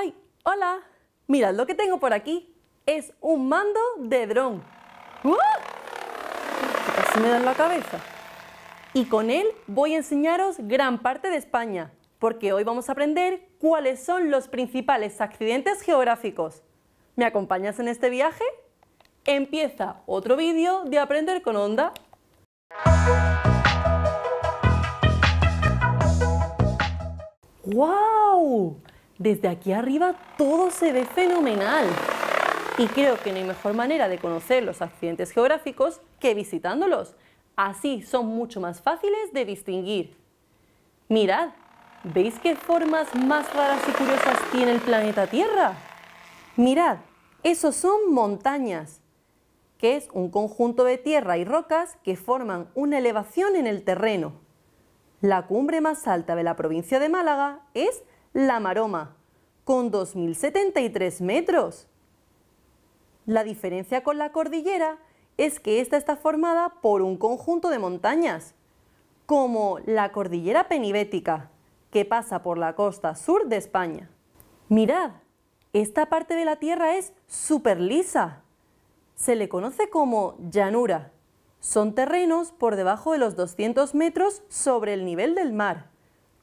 ¡Ay! ¡Hola! Mirad lo que tengo por aquí. Es un mando de dron. ¡Uh! Casi me en la cabeza. Y con él voy a enseñaros gran parte de España, porque hoy vamos a aprender cuáles son los principales accidentes geográficos. ¿Me acompañas en este viaje? Empieza otro vídeo de Aprender con Onda. ¡Wow! Desde aquí arriba todo se ve fenomenal. Y creo que no hay mejor manera de conocer los accidentes geográficos que visitándolos. Así son mucho más fáciles de distinguir. Mirad, ¿veis qué formas más raras y curiosas tiene el planeta Tierra? Mirad, esos son montañas, que es un conjunto de tierra y rocas que forman una elevación en el terreno. La cumbre más alta de la provincia de Málaga es La Maroma, con 2.073 metros. La diferencia con la cordillera es que esta está formada por un conjunto de montañas, como la cordillera penibética, que pasa por la costa sur de España. Mirad, esta parte de la tierra es súper lisa. Se le conoce como llanura. Son terrenos por debajo de los 200 metros sobre el nivel del mar,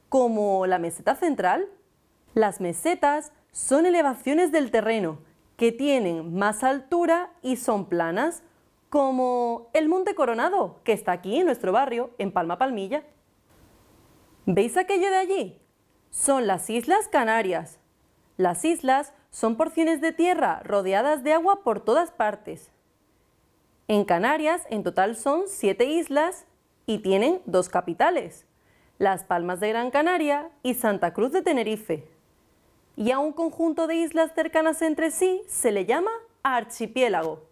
como la meseta central las mesetas son elevaciones del terreno que tienen más altura y son planas, como el Monte Coronado, que está aquí en nuestro barrio, en Palma Palmilla. ¿Veis aquello de allí? Son las Islas Canarias. Las islas son porciones de tierra rodeadas de agua por todas partes. En Canarias en total son siete islas y tienen dos capitales, Las Palmas de Gran Canaria y Santa Cruz de Tenerife y a un conjunto de islas cercanas entre sí se le llama archipiélago.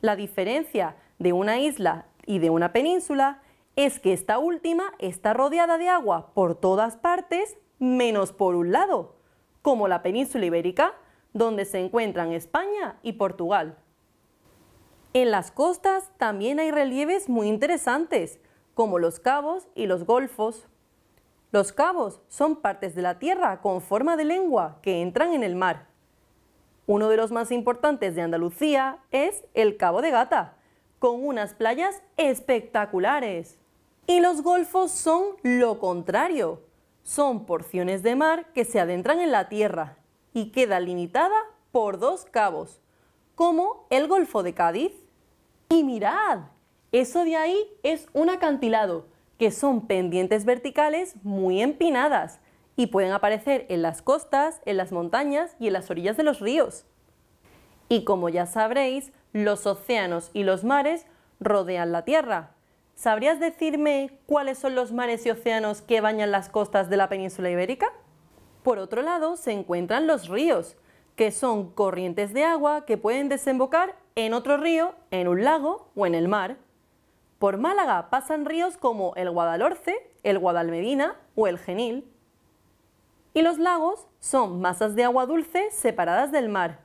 La diferencia de una isla y de una península es que esta última está rodeada de agua por todas partes menos por un lado, como la península ibérica, donde se encuentran España y Portugal. En las costas también hay relieves muy interesantes, como los cabos y los golfos. Los cabos son partes de la tierra con forma de lengua que entran en el mar. Uno de los más importantes de Andalucía es el Cabo de Gata, con unas playas espectaculares. Y los golfos son lo contrario. Son porciones de mar que se adentran en la tierra y queda limitada por dos cabos, como el Golfo de Cádiz. Y mirad, eso de ahí es un acantilado que son pendientes verticales muy empinadas y pueden aparecer en las costas, en las montañas y en las orillas de los ríos. Y como ya sabréis, los océanos y los mares rodean la Tierra. ¿Sabrías decirme cuáles son los mares y océanos que bañan las costas de la península ibérica? Por otro lado, se encuentran los ríos, que son corrientes de agua que pueden desembocar en otro río, en un lago o en el mar. Por Málaga pasan ríos como el Guadalhorce, el Guadalmedina o el Genil. Y los lagos son masas de agua dulce separadas del mar.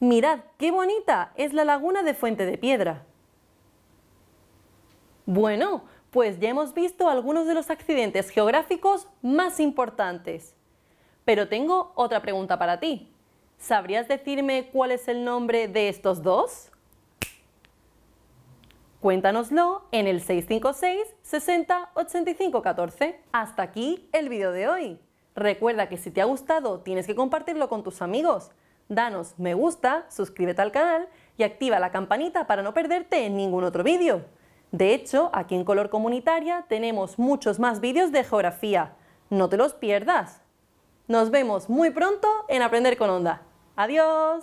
Mirad qué bonita es la laguna de Fuente de Piedra. Bueno, pues ya hemos visto algunos de los accidentes geográficos más importantes. Pero tengo otra pregunta para ti. ¿Sabrías decirme cuál es el nombre de estos dos? Cuéntanoslo en el 656 60 85 14. Hasta aquí el vídeo de hoy. Recuerda que si te ha gustado tienes que compartirlo con tus amigos. Danos me gusta, suscríbete al canal y activa la campanita para no perderte ningún otro vídeo. De hecho, aquí en Color Comunitaria tenemos muchos más vídeos de geografía. No te los pierdas. Nos vemos muy pronto en Aprender con Onda. ¡Adiós!